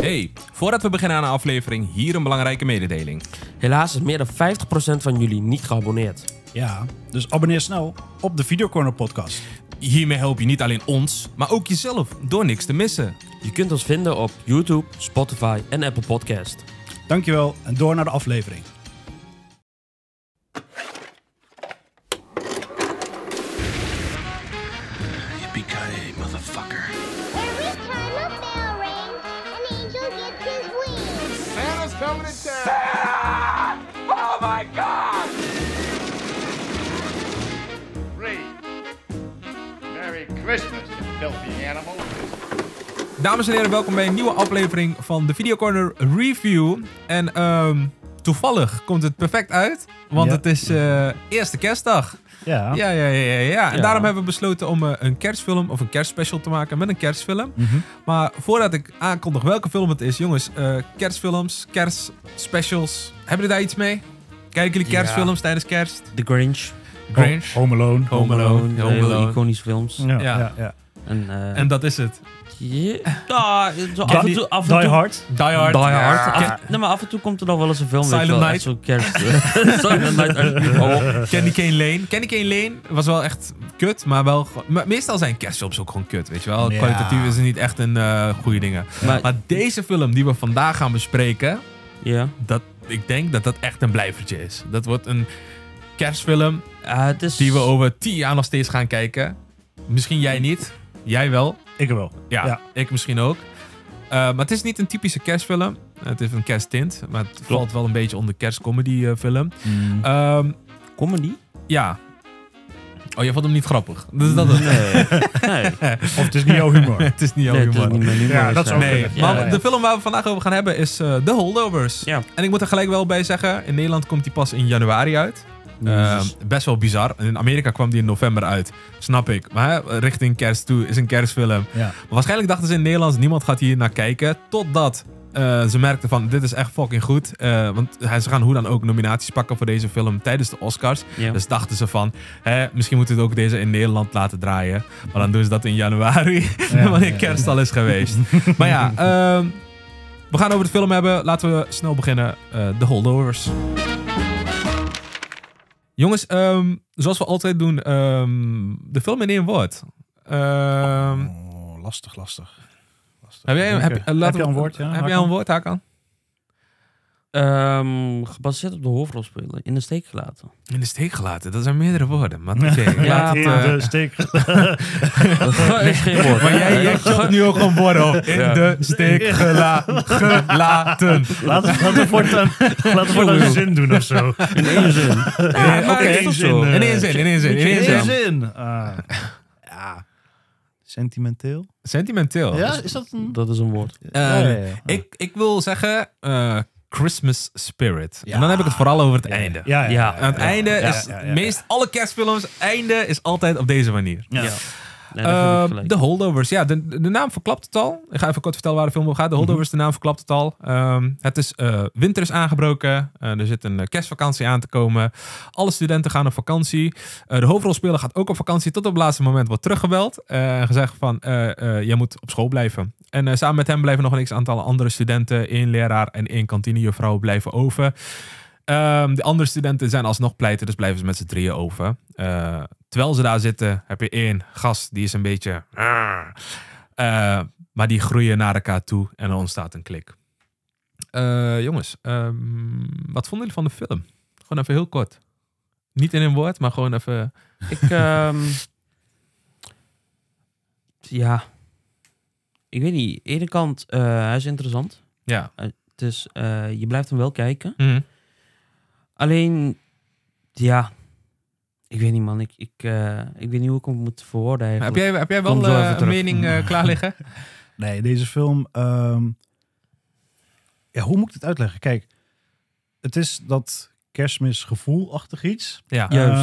Hey, voordat we beginnen aan de aflevering, hier een belangrijke mededeling. Helaas is meer dan 50% van jullie niet geabonneerd. Ja, dus abonneer snel op de Videocorner podcast. Hiermee help je niet alleen ons, maar ook jezelf door niks te missen. Je kunt ons vinden op YouTube, Spotify en Apple Podcast. Dankjewel en door naar de aflevering. Dames en heren, welkom bij een nieuwe aflevering van de Video Corner Review. En ehm, toevallig komt het perfect uit, want het is eh, eerste kerstdag. Ja. Ja, ja, ja, ja, ja. En daarom hebben we besloten om eh, een kerstfilm of een kerstspecial te maken met een kerstfilm. Mhm. Maar voordat ik aankondig welke film het is, jongens, eh, kerstfilms, kerstspecials, hebben jullie daar iets mee? Kijken jullie kerstfilms tijdens kerst? The Grinch. Grinch. Home Alone. Home Alone. Home Home Alone. Home Alone. iconische films. ja. ja. En, eh, en dat is het. Ja, af, en toe, Die Hard. Die Hard. Die hard. maar af en toe komt er nog wel eens een film. Silent Night. Zo'n kerst. Silent Night. Oh. Candy Cane Lane. Candy Cane Lane was wel echt kut, maar wel... meestal zijn kerstfilms ook gewoon kut, weet je wel. Ja. Kwalitatief is het niet echt een eh, goede dingen. Maar, deze film die we vandaag gaan bespreken... Ja. Dat, ik denk dat dat echt een blijvertje is. Dat wordt een kerstfilm ah, die we over tien jaar nog steeds gaan kijken. Misschien jij niet, Jij wel. Ik wel. Ja, ik misschien ook. Eh, maar het is niet een typische kerstfilm. Het is een kersttint, maar het valt wel een beetje onder kerstcomedyfilm. Eh, film. Mm. Ehm, Comedy? Ja. Oh, je vond hem niet grappig. Dus dat is nee. Of het is niet jouw humor. het is niet jouw nee, humor. Niet Ja, dat is dus, ook eh, nee. maar de film waar we vandaag over gaan hebben is The Holdovers. Ja. En ik moet er gelijk wel bij zeggen, in Nederland komt die pas in januari uit. Eh, best wel bizar. In Amerika kwam die in november uit. Snap ik. Maar richting kerst toe is een kerstfilm. Maar waarschijnlijk dachten ze in Nederland niemand gaat hier naar kijken. Totdat eh, ze merkten van, dit is echt fucking goed. Eh, want ze gaan hoe dan ook nominaties pakken voor deze film tijdens de Oscars. Dus dachten ze van, hè, misschien moeten we ook deze in Nederland laten draaien. Maar dan doen ze dat in januari, wanneer kerst al is geweest. maar ja, ehm, we gaan over de film hebben. Laten we snel beginnen. De Holdovers. Jongens, ehm, zoals we altijd doen, ehm, de film in één woord. Ehm, oh, lastig, lastig, lastig. Heb jij, heb, eh, heb je een woord? Ja, heb jij een woord, Hakan? Ehm, gebaseerd op de hoofdrolspeler. In de steek gelaten. In de steek gelaten? Dat zijn meerdere woorden. Maar oké. ja, in eh, de steek gelaten. dat is geen woord. Maar jij, gaat nu ook een woord op. In de steek gela gelaten. Laten we voortaan, een zin doen of zo. In één zin. Eh, in één zin. In één zin. In één zin. In één zin. Ah. Sentimenteel? Sentimenteel. Ja, is dat een... Dat is een woord. Ehm, ik, ik wil zeggen eh, Christmas Spirit. En dan heb ik het vooral over het einde. Ja, ja, Aan het einde is meest alle kerstfilms, einde is altijd op deze manier. Ja. Ehm, de Holdovers, ja, de, naam verklapt het al. Ik ga even kort vertellen waar de film over gaat. De mhm. Holdovers, de naam verklapt het al. Ehm, het is eh, winter is aangebroken. Eh, er zit een eh, kerstvakantie aan te komen. Alle studenten gaan op vakantie. de hoofdrolspeler gaat ook op vakantie. Tot op het laatste moment wordt teruggebeld. En gezegd van, jij moet op school blijven. En samen met hem blijven nog een x-aantal andere studenten. één leraar en één kantinejuffrouw blijven over. Ehm, de andere studenten zijn alsnog pleiten, dus blijven ze met z'n drieën over terwijl ze daar zitten, heb je één gast die is een beetje. Ah. Eh, maar die groeien naar elkaar toe en er ontstaat een klik. Eh, jongens, ehm, wat vonden jullie van de film? Gewoon even heel kort. Niet in een woord, maar gewoon even. Ik. Ehm, ja. Ik weet niet. Aan ene kant, eh, hij is interessant. Ja. dus je blijft hem wel kijken. Mhm. Alleen, ja, ik weet niet, man. Ik, ik, eh, ik weet niet hoe ik het moet verwoorden. Eigenlijk. Heb jij, heb jij wel een eh, mening eh, klaar liggen? nee, deze film. Ehm, ja, hoe moet ik het uitleggen? Kijk, het is dat kerstmisgevoelachtig iets. Ja, juist.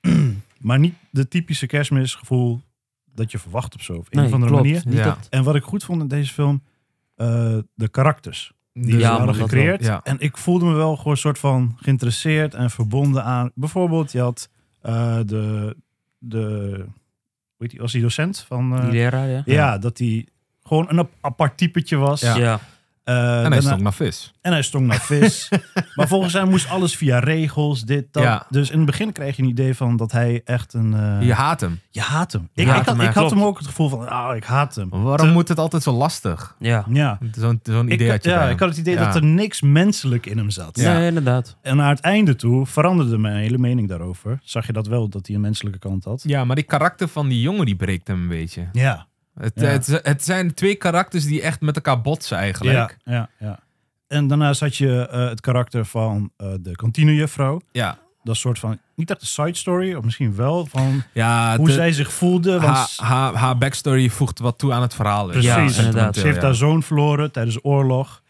Ehm, maar niet de typische kerstmisgevoel dat je verwacht op zo. Of een of andere klopt, manier. En wat ik goed vond in deze film, de karakters die ze hadden gecreëerd. En ik voelde me wel gewoon een soort van geïnteresseerd en verbonden aan. Bijvoorbeeld, je had eh, de, de, was die docent van... Eh, die ja. Ja, dat hij gewoon een apart typetje was. Ja. Eh, en hij stond naar vis. En hij stond naar vis. maar volgens hem moest alles via regels, dit, dat. Dus in het begin kreeg je een idee van dat hij echt een... Eh, je haat hem. Je haat hem. ik, ik, had, ik had, hem ook het gevoel van, ah, ik haat hem. Waarom moet het altijd zo lastig? Ja. ja. Zo'n zo idee had Ja, ik had het idee dat er niks menselijk in hem zat. Ja. ja, inderdaad. En naar het einde toe veranderde mijn hele mening daarover. Zag je dat wel, dat hij een menselijke kant had? Ja, maar die karakter van die jongen, die breekt hem een beetje. Ja. Het, het, zijn twee karakters die echt met elkaar botsen eigenlijk. Ja, ja, En daarnaast had je eh, het karakter van uh, de kantinejuffrouw. Ja. Dat soort van, niet echt de side story, of misschien wel, van ja, hoe zij zich voelde. Want... Haar, backstory voegt wat toe aan het verhaal. Precies, ja, inderdaad. Ze heeft haar zoon verloren tijdens de oorlog.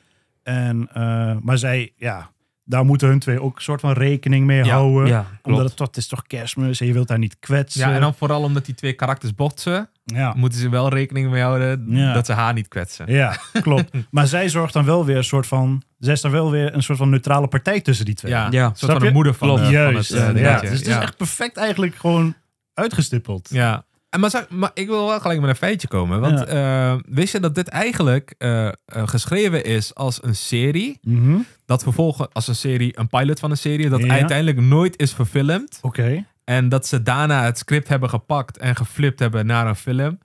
En, eh, maar zij, ja, daar moeten hun twee ook een soort van rekening mee houden. Ja, omdat het, toch is toch kerstmis en je wilt daar niet kwetsen. Ja, en dan vooral omdat die twee karakters botsen ja. moeten ze wel rekening mee houden dat ze haar niet kwetsen. Ja, klopt. maar zij zorgt dan wel weer een soort van. Zij is dan wel weer een soort van neutrale partij tussen die twee. Ja, Een soort van de moeder van, klopt. het. Eh, ja. Dus het is echt perfect eigenlijk gewoon uitgestippeld. Ja. En maar, maar ik wil wel gelijk met een feitje komen. Want uh, wist je dat dit eigenlijk eh, geschreven is als een serie? Mhm. Dat vervolgens als een serie, een pilot van een serie, dat uiteindelijk nooit is verfilmd. Oké. En dat ze daarna het script hebben gepakt en geflipt hebben naar een film.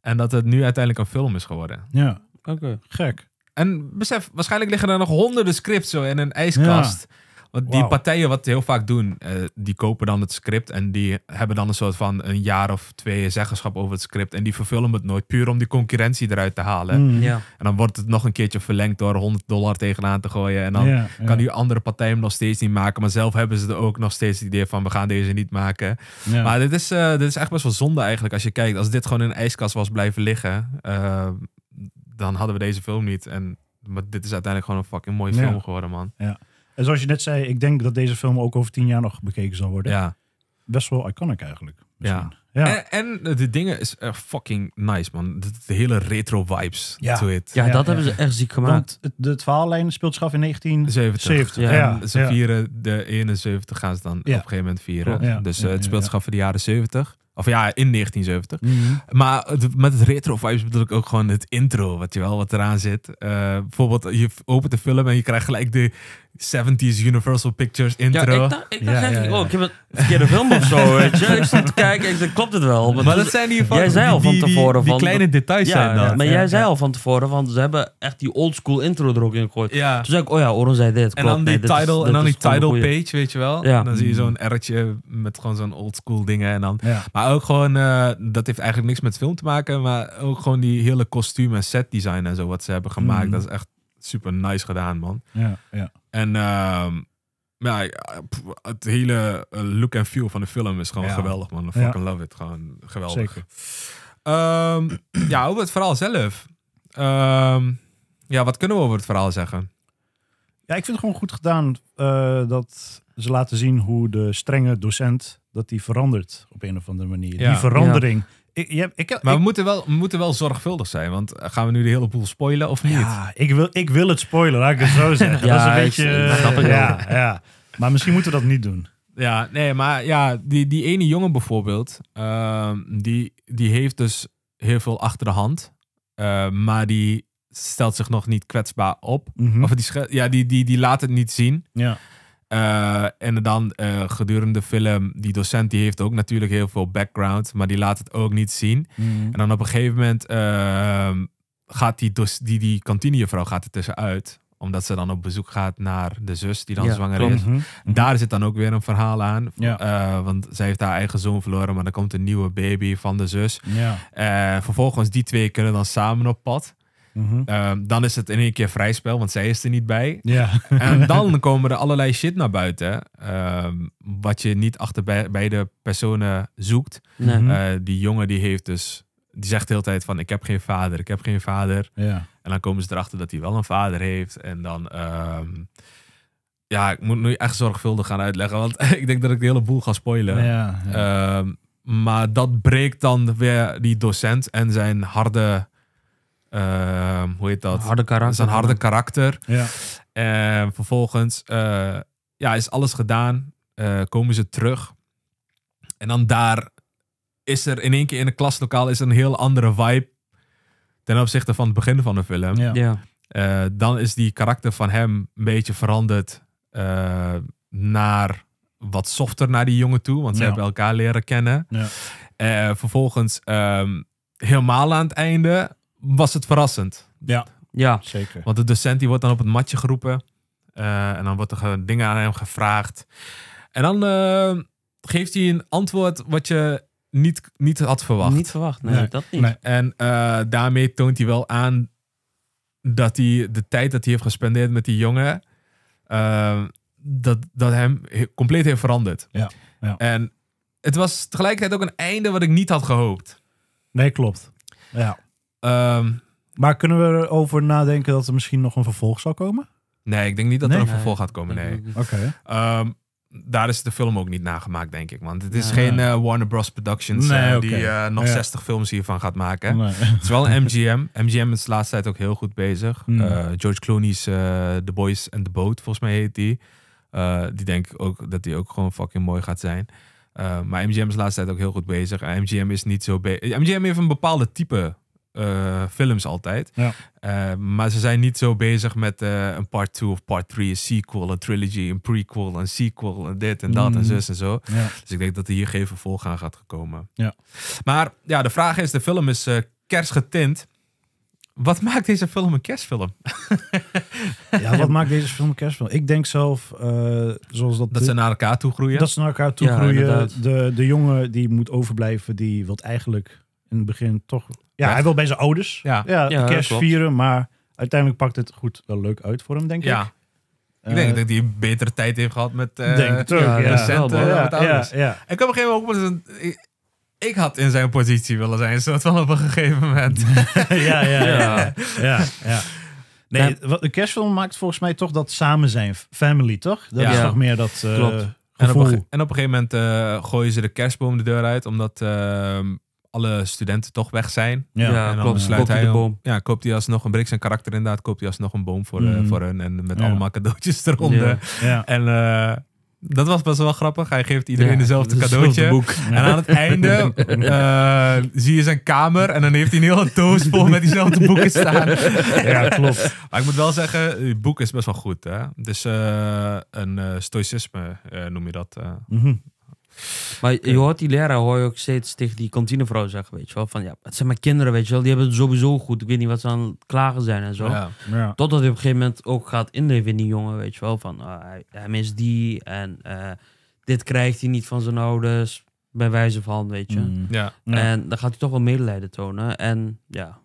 En dat het nu uiteindelijk een film is geworden. Ja, oké. Gek. En besef, waarschijnlijk liggen er nog honderden scripts zo in een ijskast. Ja die partijen wat heel vaak doen, eh, die kopen dan het script en die hebben dan een soort van een jaar of twee zeggenschap over het script. En die vervullen het nooit puur om die concurrentie eruit te halen. Mm. En dan wordt het nog een keertje verlengd door 100 dollar tegenaan te gooien. En dan kan die andere partij hem nog steeds niet maken. Maar zelf hebben ze er ook nog steeds het idee van we gaan deze niet maken. Maar dit is, eh, dit is echt best wel zonde eigenlijk als je kijkt. Als dit gewoon in een ijskast was blijven liggen, eh, dan hadden we deze film niet. En, maar dit is uiteindelijk gewoon een fucking mooie film geworden man. Ja. En zoals je net zei, ik denk dat deze film ook over tien jaar nog bekeken zal worden. Ja. Best wel iconic eigenlijk. Misschien. Ja. ja. En, en, de dingen is echt fucking nice, man. De, hele retro vibes ja. to Ja, ja dat hebben ze echt ziek gemaakt. Want de verhaallijn speelt zich af in 1970. Ja, ze vieren de 71 gaan ze dan op een gegeven moment vieren. Dus eh, het speelt zich af in de jaren 70. Of ja, in 1970. Mhm. Maar met het retro vibes bedoel ik ook gewoon het intro, wat je wel wat eraan zit. Eh, bijvoorbeeld, je opent de film en je krijgt gelijk de, 70s Universal Pictures intro. Ja, ik dacht, ik dacht ja, oh, ik heb een verkeerde film of zo, weet je. Ik stond te kijken, ik dacht, klopt het wel? maar dat zijn die van... Jij zei al van tevoren die, die, kleine details zijn dat. Maar jij zei al van tevoren van, ze hebben echt die old school intro er ook in gegooid. Toen zei ik, oh ja, Oren zei dit, En dan die title, en dan die title page, weet je wel. En dan zie je mm-hmm. zo'n R'tje met gewoon zo'n old school dingen. En dan, Maar ook gewoon, eh, dat heeft eigenlijk niks met film te maken, maar ook gewoon die hele kostuum en set design en zo wat ze hebben gemaakt. Mm. Dat is echt super nice gedaan, man. Ja, ja. En ehm, ja, het hele eh, look en feel van de film is gewoon geweldig, man. I fucking love it. Gewoon geweldig. Um, ja, over het verhaal zelf. Ehm, ja, wat kunnen we over het verhaal zeggen? Ja, ik vind het gewoon goed gedaan eh, dat ze laten zien hoe de strenge docent dat die verandert op een of andere manier. Ja. Die verandering ik, ik, maar we, moeten wel, moeten wel zorgvuldig zijn, want gaan we nu de hele boel spoilen of niet? Ja, ik wil, ik wil het spoilen, laat ik het zo zeggen. dat is een beetje... grappig. Eh, ja, ja. Maar misschien moeten we dat niet doen. Ja, nee, maar ja, die, die ene jongen bijvoorbeeld, ehm, die, die heeft dus heel veel achter de hand. Eh, maar die stelt zich nog niet kwetsbaar op. Mhm. Of die, ja, die, die, die laat het niet zien. Ja. Eh, en dan eh, gedurende de film, die docent die heeft ook natuurlijk heel veel background, maar die laat het ook niet zien. Mhm. En dan op een gegeven moment ehm, gaat die, dus, die, die kantinevrouw gaat er tussenuit omdat ze dan op bezoek gaat naar de zus die dan zwanger is. Mhm. Daar zit dan ook weer een verhaal aan. Eh, want zij heeft haar eigen zoon verloren, maar dan komt een nieuwe baby van de zus. Ja. vervolgens, die twee kunnen dan samen op pad. Mhm. Ehm, dan is het in één keer vrijspel, want zij is er niet bij. Ja. en dan komen er allerlei shit naar buiten. Ehm, wat je niet achter bij, beide personen zoekt. Mhm. Eh, die jongen die heeft dus. Die zegt de hele tijd van ik heb geen vader, ik heb geen vader. Ja. En dan komen ze erachter dat hij wel een vader heeft. En dan. Ehm, ja, ik moet nu echt zorgvuldig gaan uitleggen. Want ik denk dat ik de hele boel ga spoilen. maar dat breekt dan weer die docent en zijn harde Ehm, hoe heet dat? Harde karakter. een harde karakter. Ja. En ehm, vervolgens eh, ja, is alles gedaan. Eh, komen ze terug. En dan daar is er in één keer in een klaslokaal is een heel andere vibe. Ten opzichte van het begin van de film. Ja. Eh, dan is die karakter van hem een beetje veranderd naar wat softer naar die jongen toe. Want ze hebben elkaar leren kennen. Ja. vervolgens ehm, helemaal aan het einde was het verrassend. Ja, ja. zeker. Want de docent die wordt dan op het matje geroepen. Eh, en dan wordt er dingen aan hem gevraagd. En dan eh, geeft hij een antwoord wat je niet, niet had verwacht. Niet verwacht, nee, dat niet. Nee. En eh, daarmee toont hij wel aan dat hij de tijd dat hij heeft gespendeerd met die jongen, dat, dat hem compleet heeft veranderd. Ja, ja. En het was tegelijkertijd ook een einde wat ik niet had gehoopt. Nee, klopt. Ja. Ehm, maar kunnen we erover nadenken dat er misschien nog een vervolg zal komen? Nee, ik denk niet dat er een vervolg gaat komen, nee. Oké. Ehm, daar is de film ook niet nagemaakt, denk ik. Want het is geen eh, Warner Bros. Productions eh, die eh, nog 60 films hiervan gaat maken. Het is wel een MGM. MGM is de laatste tijd ook heel goed bezig. Hmm. George Clooney's The Boys and the Boat, volgens mij heet die. die denk ik ook dat die ook gewoon fucking mooi gaat zijn. maar MGM is de laatste tijd ook heel goed bezig. En MGM is niet zo bezig. MGM heeft een bepaalde type uh, films altijd. Ja. Eh, maar ze zijn niet zo bezig met eh, een part 2 of part 3, een sequel, een trilogy, een prequel, een sequel, en dit en dat en mm. zus en zo. Dus ik denk dat er hier geen vervolg aan gaat komen. Ja. Maar ja, de vraag is, de film is kerstgetint. Wat maakt deze film een kerstfilm? ja, wat maakt deze film een kerstfilm? Ik denk zelf, zoals dat... Dat ze naar elkaar toe groeien. Dat ze naar elkaar toe groeien. De, de jongen die moet overblijven, die wil eigenlijk in het begin toch... Ja, hij wil bij zijn ouders ja. Ja, kerst vieren, maar uiteindelijk pakt het goed wel leuk uit voor hem, denk ik. Ja. Ik denk eh, dat hij een betere tijd heeft gehad met eh, denk terug, ja, recent eh, ja, ja, met ouders. Ja, Ik op een gegeven moment ook ik, had in zijn positie willen zijn, soort van op een gegeven moment. ja, ja, ja. ja, Nee, wat de kerstfilm maakt volgens mij toch dat samen zijn, family, toch? Dat is toch meer dat uh, Klopt. En op, en op, een gegeven moment gooien ze de kerstboom de deur uit, omdat ehm, alle studenten toch weg zijn. Ja, ja en dan klopt. besluit hij boom. Ja, koopt hij alsnog een breek zijn karakter inderdaad, koopt hij alsnog een boom voor, eh, mm. voor hen en met allemaal cadeautjes eronder. Ja. En eh, dat was best wel grappig. Hij geeft iedereen dezelfde cadeautje. Boek. En aan het einde eh, zie je zijn kamer en dan heeft hij een hele doos vol met diezelfde boeken staan. ja, klopt. Maar ik moet wel zeggen, het boek is best wel goed. Hè? Dus is een stoïcisme, noem je dat. Mhm. Maar je hoort die leraar hoor je ook steeds tegen die kantinevrouw zeggen, weet je wel. Van ja, het zijn mijn kinderen, weet je wel. Die hebben het sowieso goed. Ik weet niet wat ze aan het klagen zijn en zo. Ja, Totdat hij op een gegeven moment ook gaat inleven in die jongen, weet je wel. Van uh, hij, hij, mist die en eh, dit krijgt hij niet van zijn ouders. Bij wijze van, weet je. Mm. Ja, En dan gaat hij toch wel medelijden tonen. En ja, aan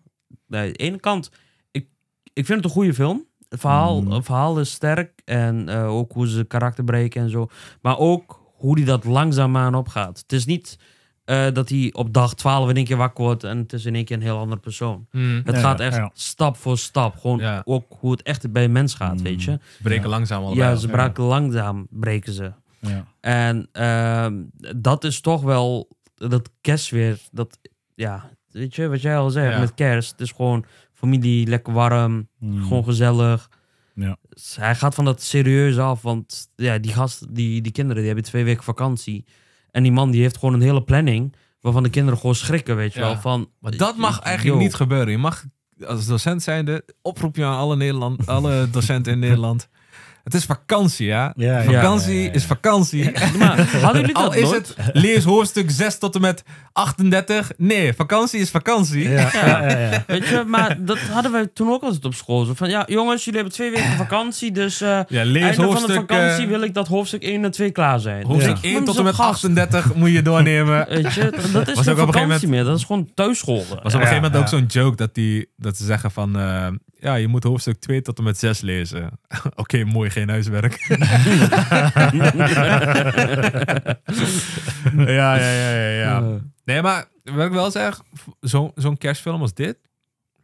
de ene kant, ik, ik vind het een goede film. Het verhaal, mm. het verhaal is sterk en eh, ook hoe ze karakter breken en zo. Maar ook hoe die dat langzaamaan opgaat. Het is niet eh, dat hij op dag 12 in één keer wakker wordt en het is in één keer een heel ander persoon. Hmm. het gaat echt stap voor stap. Gewoon ja. ook hoe het echt bij mens gaat, weet je. Hmm. Ze breken langzaam al. Ja, ze breken langzaam, breken ze. En ehm, dat is toch wel dat kerst weer. Dat, ja, weet je, wat jij al zei met kerst. Het is gewoon familie, lekker warm, hmm. gewoon gezellig. Ja. Dus hij gaat van dat serieus af, want ja, die, gast, die, die kinderen die hebben twee weken vakantie. En die man die heeft gewoon een hele planning waarvan de kinderen gewoon schrikken, weet je wel. Van, dat mag eh, eigenlijk niet gebeuren. Je mag als docent zijnde oproep je aan alle, Nederland, alle docenten in Nederland. Het is vakantie, ja. vakantie is vakantie. Maar hadden jullie dat Al lees hoofdstuk 6 tot en met 38. Nee, vakantie is vakantie. Weet je, maar dat hadden we toen ook altijd op school. Zo van, ja, jongens, jullie hebben twee weken vakantie, dus uh, ja, lees hoofdstuk, van de vakantie eh, wil ik dat hoofdstuk 1 en 2 klaar zijn. Hoofdstuk 1 tot en met 38 moet je doornemen. Weet je, dat is geen vakantie moment, meer. Dat is gewoon thuisschool. was op een gegeven moment ook zo'n joke dat, die, dat ze zeggen van... Eh, ja, je moet hoofdstuk 2 tot en met 6 lezen. Oké, mooi, geen huiswerk. ja, ja, ja, ja, ja, Nee, maar wat ik wel zeg, zo'n kerstfilm als dit.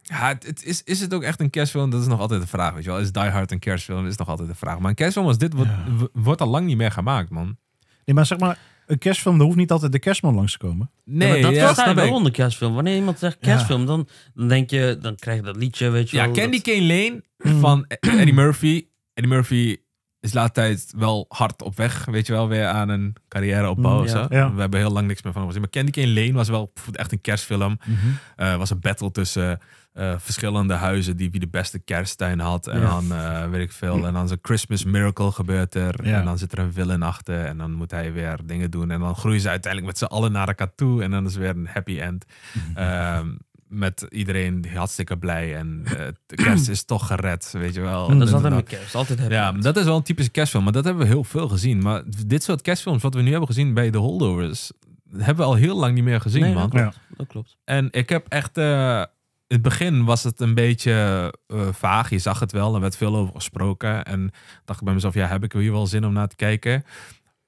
Ja, het, is, is het ook echt een kerstfilm? Dat is nog altijd de vraag, weet je wel. Is Die Hard een kerstfilm? Dat is nog altijd de vraag. Maar een kerstfilm als dit wordt, wordt al lang niet meer gemaakt, man. Nee, maar zeg maar, een kerstfilm, er hoeft niet altijd de kerstman langs te komen. Nee, dat ja, was eigenlijk wel onder kerstfilm. Wanneer iemand zegt kerstfilm, dan, dan denk je, dan krijg je dat liedje, weet je Ja, wel, Candy Cane Lane mm. van Eddie Murphy. Eddie Murphy is laatst tijd wel hard op weg. Weet je wel, weer aan een carrière opbouwen. Mm, We hebben heel lang niks meer van hem gezien. Maar Candy Cane Lane was wel echt een kerstfilm. Mm was een battle tussen eh, verschillende huizen die wie de beste kersttuin had. En dan eh, weet ik veel. En dan is een Christmas miracle gebeurt er. En dan zit er een villain achter. En dan moet hij weer dingen doen. En dan groeien ze uiteindelijk met z'n allen naar elkaar toe. En dan is weer een happy end. Mhm. Ehm, met iedereen hartstikke blij. En eh, de kerst is toch gered, weet je wel. Mm. Dat is altijd met kerst, altijd hebben. Ja, dat is wel een typische kerstfilm, maar dat hebben we heel veel gezien. Maar dit soort kerstfilms, wat we nu hebben gezien bij The Holdovers, hebben we al heel lang niet meer gezien, man. Dat klopt. Ja. dat klopt. En ik heb echt... Uh, het begin was het een beetje eh, vaag. Je zag het wel, er werd veel over gesproken. En dacht ik bij mezelf, ja, heb ik hier wel zin om naar te kijken?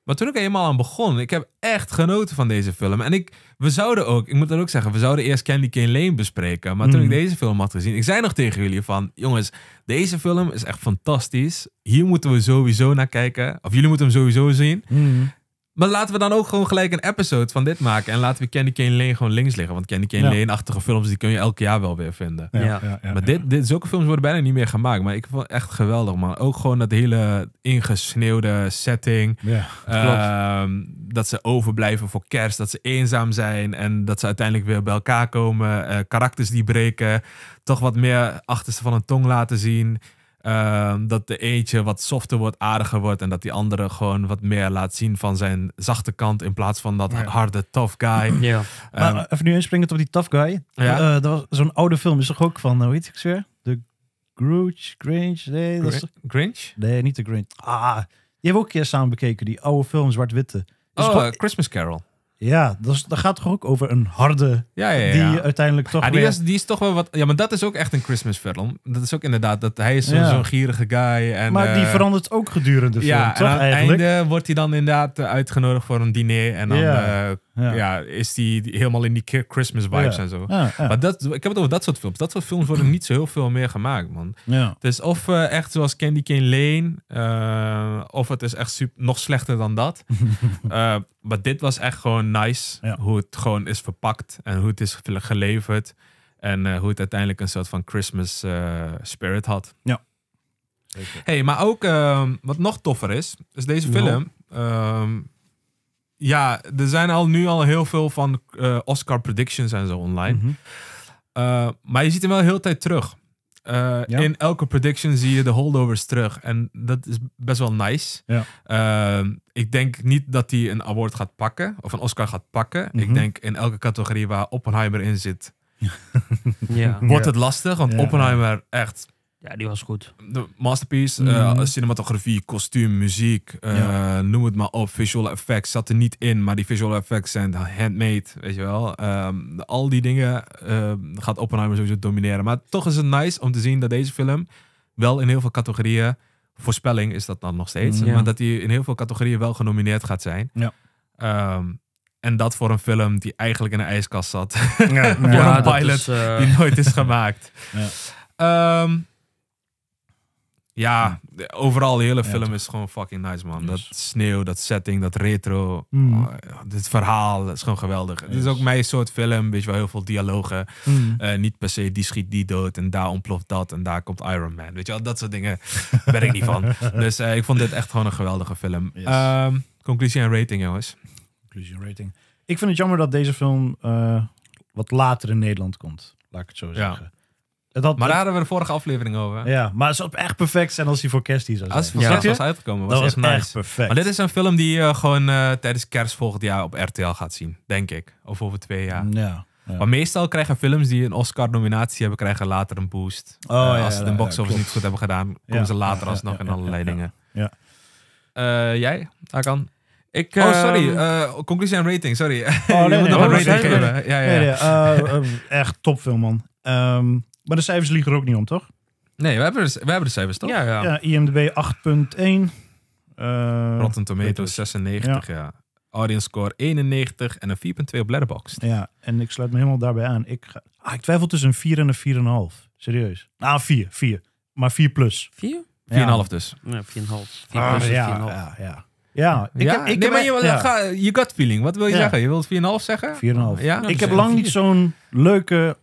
Maar toen ik er helemaal aan begon, ik heb echt genoten van deze film. En ik, we zouden ook, ik moet dat ook zeggen, we zouden eerst Candy Cane Lane bespreken. Maar toen ik mm. deze film had gezien, ik zei nog tegen jullie van, jongens, deze film is echt fantastisch. Hier moeten we sowieso naar kijken. Of jullie moeten hem sowieso zien. Mm. Maar laten we dan ook gewoon gelijk een episode van dit maken. En laten we Candy Cane Lane gewoon links liggen. Want Candy Cane ja. Lane-achtige films, die kun je elk jaar wel weer vinden. Ja, ja. maar dit, dit, zulke films worden bijna niet meer gemaakt. Maar ik vond het echt geweldig, man. Ook gewoon dat hele ingesneeuwde setting. Ehm, dat ze overblijven voor kerst. Dat ze eenzaam zijn. En dat ze uiteindelijk weer bij elkaar komen. Uh, karakters die breken. Toch wat meer achterste van een tong laten zien. Ehm, dat de eentje wat softer wordt, aardiger wordt. En dat die andere gewoon wat meer laat zien van zijn zachte kant. In plaats van dat harde tough guy. Ja. Ehm, maar eh, even nu inspringen op die tough guy. Ja? Eh, eh, dat was zo'n oude film. Is toch ook van, hoe heet ik weer? De Grooch, Grinch? Nee, dat is Grinch? Nee, niet de Grinch. Ah, die hebben ook een keer samen bekeken. Die oude film, zwart-witte. Dus oh, Christmas Carol. Ja, dat, dat gaat toch ook over een harde ja, ja, ja. die uiteindelijk toch die weer... die is toch wel wat... Ja, maar dat is ook echt een Christmas film. Dat is ook inderdaad, dat hij is zo'n zo gierige guy. En, maar die eh, verandert ook gedurende de film, toch, en aan het einde wordt hij dan inderdaad eh, uitgenodigd voor een diner en dan... Eh, ja. is die, helemaal in die Christmas vibes en zo. maar dat, ik heb het over dat soort films. Dat soort films worden niet zo heel veel meer gemaakt, man. Het is of eh, echt zoals Candy Cane Lane, eh, of het is echt super, nog slechter dan dat. Eh, maar dit was echt gewoon nice. Hoe het gewoon is verpakt en hoe het is geleverd. En hoe het uiteindelijk een soort van Christmas spirit had. Ja. hey, maar ook ehm, wat nog toffer is, is deze film. Ehm, ja, er zijn al nu al heel veel van eh, Oscar predictions en zo online. Mhm. Eh, maar je ziet hem wel heel tijd terug. Eh, in elke prediction zie je de holdovers terug. En dat is best wel nice. Ja. ik denk niet dat hij een award gaat pakken. Of een Oscar gaat pakken. Ik mhm. denk in elke categorie waar Oppenheimer in zit. ja. Wordt het lastig. Want Oppenheimer echt ja, die was goed. De masterpiece, eh, mhm. cinematografie, kostuum, muziek, eh, noem het maar op. Visual effects zat er niet in, maar die visual effects zijn handmade, weet je wel. Ehm, al die dingen eh, gaat Oppenheimer sowieso domineren. Maar toch is het nice om te zien dat deze film wel in heel veel categorieën, voorspelling is dat dan nog steeds, mhm, maar dat hij in heel veel categorieën wel genomineerd gaat zijn. Ja. Ehm, en dat voor een film die eigenlijk in een ijskast zat. Ja, ja een pilot is, die nooit is gemaakt. ja. Ehm, ja, hmm. overal de hele film is gewoon fucking nice, man. Dat sneeuw, dat setting, dat retro. Mm. dit verhaal is gewoon geweldig. Het is ook mijn soort film, weet je wel, heel veel dialogen. Hmm. Eh, niet per se die schiet die dood en daar ontploft dat en daar komt Iron Man. Weet je wel, dat soort dingen ben ik niet van. Dus eh, ik vond dit echt gewoon een geweldige film. Ehm, conclusie en rating, jongens. Conclusie en rating. Ik vind het jammer dat deze film eh, wat later in Nederland komt, laat ik het zo zeggen. Dat, maar daar hadden we de vorige aflevering over. Ja, maar het zou echt perfect zijn als die voor kerst hier zou zijn. Als voor was uitgekomen, was dat echt nice. perfect. Maar dit is een film die je eh, gewoon eh, tijdens kerst volgend jaar op RTL gaat zien, denk ik. Of over twee jaar. Ja. Maar meestal krijgen films die een Oscar-nominatie hebben, krijgen later een boost. Oh, eh, ja, als ze de box-office niet goed hebben gedaan, komen ze later alsnog in allerlei dingen. Ja. Uh, jij, Akan? Ik, oh, sorry. conclusie en rating, sorry. Oh, nee, nee, nog een rating geven. Ja, ja. echt topfilm, man. Ehm, maar de cijfers liegen er ook niet om, toch? Nee, we hebben de, we hebben de cijfers toch? Ja, ja. ja IMDb 8.1. Uh, Rotten Tomatoes 96, ja. ja. Audience score 91 en een 4.2 op Letterboxd. Ja, en ik sluit me helemaal daarbij aan. Ik, ga, ah, ik twijfel tussen een 4 en een 4,5. Serieus. Nou, ah, 4, 4. Maar 4 plus. 4? 4,5 dus. Ja, 4,5. ah, ja, 4,5. Ja, ja. Ja, ik ja, heb, ik nee, maar je, ja. ga, you got feeling. Wat wil je zeggen? Je wilt 4,5 zeggen? 4,5. Ja, ik dus heb lang niet zo'n leuke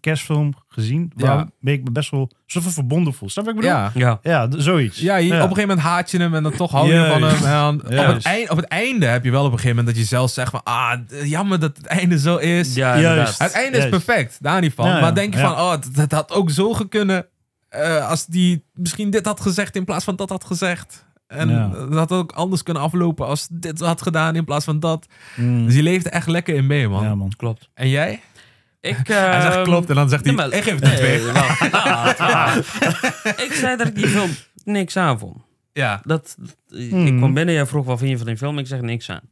kerstfilm gezien. Waar ja. ik me best wel zoveel verbonden voel. Snap ik bedoel? Ja, ja. ja zoiets. Ja, je, op een gegeven moment haat je hem en dan toch hou je van hem. En op, het einde, op het einde heb je wel op een gegeven moment dat je zelf zegt van... Ah, jammer dat het einde zo is. Ja, Juist. Het einde is perfect, daar niet van. maar denk je van, oh, dat, had ook zo gekunnen... Uh, als die misschien dit had gezegd in plaats van dat had gezegd. En dat had ook anders kunnen aflopen als dit had gedaan in plaats van dat. Mm. Dus je leeft echt lekker in mee, man. Ja, man. Klopt. En jij? Ik, hij zegt ehm, klopt en dan zegt hij, ik geef het niet ik zei dat ik die film niks aan vond. Ja. Dat, Ik kwam hmm. binnen, jij vroeg wat vind je van die film? Ik zeg niks aan.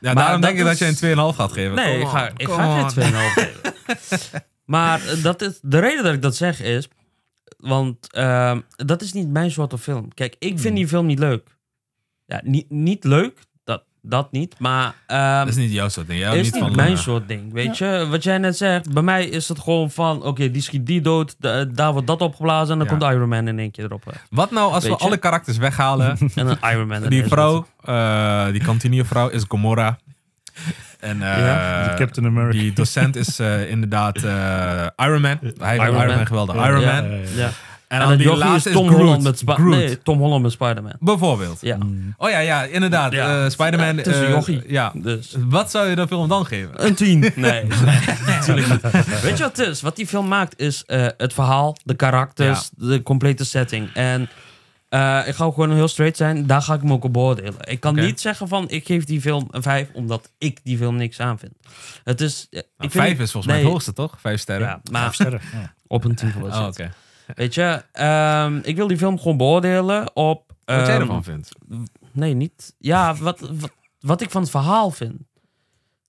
Ja, daarom denk ik dat je een 2,5 gaat geven. Nee, ik ga, ik ga geen 2,5 geven. maar dat is, de reden dat ik dat zeg is... Want ehm, dat is niet mijn soort film. Kijk, ik vind hmm. die film niet leuk. Ja, niet, niet leuk, dat niet, maar... Ehm, dat is niet jouw soort ding. is niet van mijn eh, soort ding, weet je? Wat jij net zegt, bij mij is het gewoon van... Oké, die schiet die dood, daar wordt dat opgeblazen... en dan komt Iron Man in één keer erop. Wat nou als we alle karakters weghalen... en dan Iron Man Die vrouw, eh, die die vrouw is Gomorra. En ja, eh, Captain America. die docent is inderdaad Iron Man. Hij Iron, Man, Man geweldig. Iron Man. En, en dan die laatste is Tom Holland met Sp Spider-Man. Bijvoorbeeld. Ja. Mm. Oh ja, ja, inderdaad. Ja. Eh, Spider-Man. Ja, uh, jochie. Ja. Dus. Wat zou je de film dan geven? Een tien. Nee, natuurlijk Weet je wat het is? Wat die film maakt is eh, het verhaal, de karakters, de complete setting. En ik ga ook gewoon heel straight zijn. Daar ga ik me ook op beoordelen. Ik kan niet zeggen van ik geef die film een vijf omdat ik die film niks aan vind. Het is... ik nou, vijf is volgens mij het hoogste, toch? Vijf sterren. Ja, vijf sterren. Op een tien oh, Oké. Weet je, ehm, ik wil die film gewoon beoordelen op... Um, wat jij ehm, ervan vindt? Nee, niet... Ja, wat, wat, ik van het verhaal vind.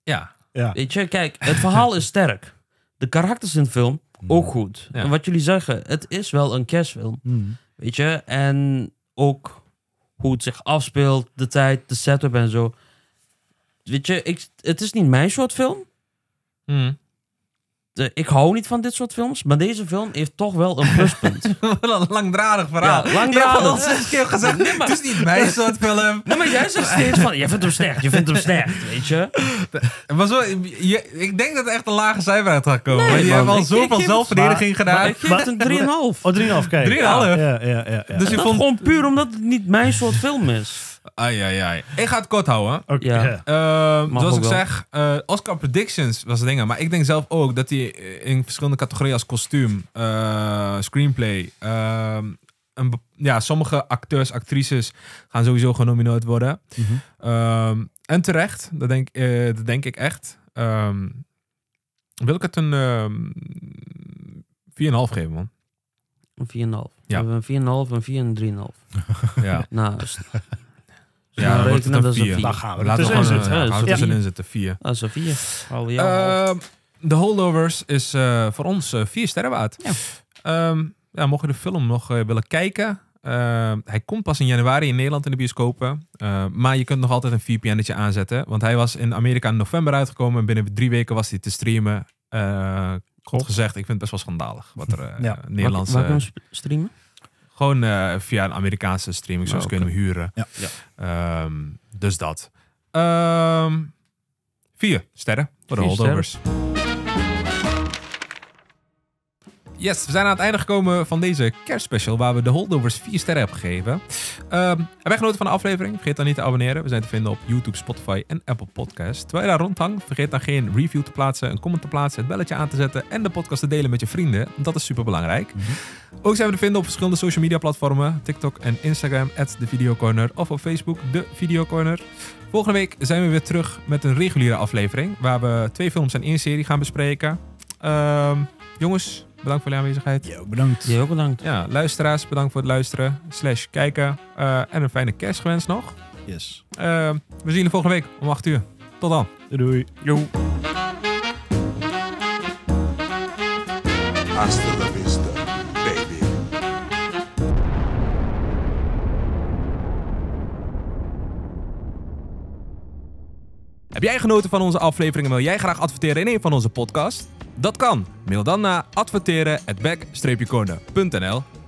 Ja. ja. Weet je, kijk, het verhaal is sterk. De karakters in de film hmm. ook goed. En wat jullie zeggen, het is wel een kerstfilm. Mm. Weet je, en ook hoe het zich afspeelt, de tijd, de setup en zo. Weet je, ik, het is niet mijn soort film. Mm. Eh, ik hou niet van dit soort films, maar deze film heeft toch wel een pluspunt. een langdradig verhaal. langdradig. zes keer gezegd, nee, het is niet mijn soort film. Nee, maar jij zegt steeds van, je vindt hem slecht, je vindt hem slecht, weet je. Maar zo, ik denk dat er echt een lage cijfer uit gaat komen. Nee, je man, hebt al zoveel zelfverdediging gedaan. ik vind het een 3,5. Oh, 3,5, kijk. 3,5. Ja, ja, ja, ja, Dus je vond... Gewoon puur omdat het niet mijn soort film is. Ai, ai, ai. Ik ga het kort houden. Oké. Okay. Eh, zoals ik zeg, eh, Oscar Predictions was dingen. Maar ik denk zelf ook dat hij in verschillende categorieën als kostuum, eh, screenplay, ehm, ja, sommige acteurs, actrices gaan sowieso genomineerd worden. Mhm. Ehm, en terecht, dat denk, dat denk ik echt. Ehm, wil ik het een 4,5 geven, man? Een 4,5. Ja. We hebben een 4,5, een 4 en 3,5. ja. Nou, ja, dat is een Dan gaan we Laten we gewoon zitten. Eh, ja, ja, tussenin zitten. Vier. Dat een vier. Ehm, de Holdovers is eh, voor ons eh, vier sterren waard. Ja. Ehm, ja, mocht je de film nog willen kijken. Ehm, hij komt pas in januari in Nederland in de bioscopen. maar je kunt nog altijd een VPN'tje aanzetten. Want hij was in Amerika in november uitgekomen. En binnen drie weken was hij te streamen. God gezegd, ik vind het best wel schandalig. Wat er ja. streamen? Gewoon eh, via een Amerikaanse streaming, zoals okay. kunnen huren. Ja. Ehm, dus dat. Ehm, vier sterren voor de holdovers. Sterren. Yes, we zijn aan het einde gekomen van deze kerstspecial, waar we de holdovers 4 sterren hebben gegeven. Ehm, heb je genoten van de aflevering? Vergeet dan niet te abonneren. We zijn te vinden op YouTube, Spotify en Apple Podcast. Terwijl je daar rondhangt, vergeet dan geen review te plaatsen, een comment te plaatsen, het belletje aan te zetten en de podcast te delen met je vrienden. Dat is super belangrijk. Mhm. Ook zijn we te vinden op verschillende social media platformen, TikTok en Instagram, de of op Facebook, de Videocorner. Volgende week zijn we weer terug met een reguliere aflevering, waar we twee films en één serie gaan bespreken. Um, jongens, Bedankt voor de aanwezigheid. ook bedankt. Jij ook bedankt. Ja, luisteraars, bedankt voor het luisteren. Slash kijken. Eh, en een fijne kerst nog. Yes. Eh, we zien jullie volgende week om 8 uur. Tot dan. Doei. doei. Yo. Hasta Heb jij genoten van onze aflevering en wil jij graag adverteren in een van onze podcasts? Dat kan. Mail dan naar adverteren at cornernl